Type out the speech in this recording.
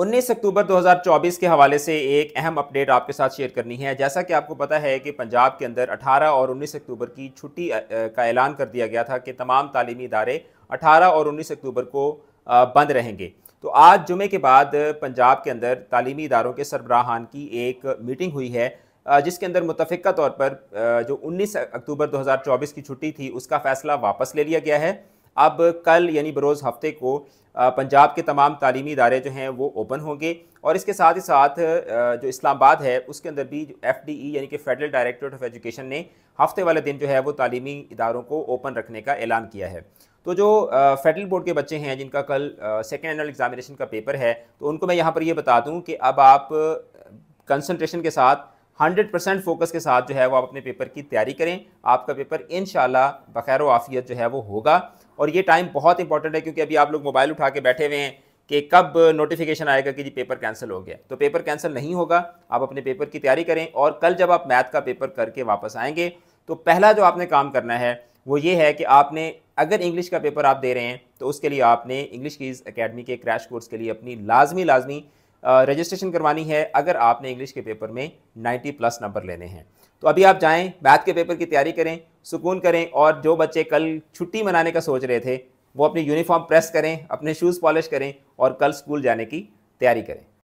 19 अक्टूबर 2024 के हवाले से एक अहम अपडेट आपके साथ शेयर करनी है जैसा कि आपको पता है कि पंजाब के अंदर 18 और 19 अक्टूबर की छुट्टी का ऐलान कर दिया गया था कि तमाम तालीमी इदारे 18 और 19 अक्टूबर को बंद रहेंगे तो आज जुमे के बाद पंजाब के अंदर तालीमी इदारों के सरबराहान की एक मीटिंग हुई है जिसके अंदर मुतफ़ा तौर पर जो उन्नीस अक्टूबर दो की छुट्टी थी उसका फ़ैसला वापस ले लिया गया है अब कल यानी बरोज़ हफ्ते को पंजाब के तमाम तालीमी इदारे जो हैं वो ओपन होंगे और इसके साथ ही साथ जो इस्लामाबाद है उसके अंदर भी एफ डी ई यानी कि फेडरल डायरेक्टरेट ऑफ एजुकेशन ने हफ्ते वाले दिन जो है वो तालीमी इदारों को ओपन रखने का ऐलान किया है तो जो फेडरल बोर्ड के बच्चे हैं जिनका कल सेकेंड एनअल एग्जामिनेशन का पेपर है तो उनको मैं यहाँ पर ये बता दूँ कि अब आप कंसनट्रेशन के साथ हंड्रेड परसेंट फोकस के साथ जो है वो आप अपने पेपर की तैयारी करें आपका पेपर इन शाला बखैर वाफियत जो है वो होगा और ये टाइम बहुत इंपॉर्टेंट है क्योंकि अभी आप लोग मोबाइल उठा के बैठे हुए हैं कि कब नोटिफिकेशन आएगा कि जी पेपर कैंसिल हो गया तो पेपर कैंसिल नहीं होगा आप अपने पेपर की तैयारी करें और कल जब आप मैथ का पेपर करके वापस आएंगे तो पहला जो आपने काम करना है वो ये है कि आपने अगर इंग्लिश का पेपर आप दे रहे हैं तो उसके लिए आपने इंग्लिश की अकेडमी के क्रैश कोर्स के लिए अपनी लाजमी लाजमी रजिस्ट्रेशन करवानी है अगर आपने इंग्लिश के पेपर में 90 प्लस नंबर लेने हैं तो अभी आप जाएं मैथ के पेपर की तैयारी करें सुकून करें और जो बच्चे कल छुट्टी मनाने का सोच रहे थे वो अपनी यूनिफॉर्म प्रेस करें अपने शूज़ पॉलिश करें और कल स्कूल जाने की तैयारी करें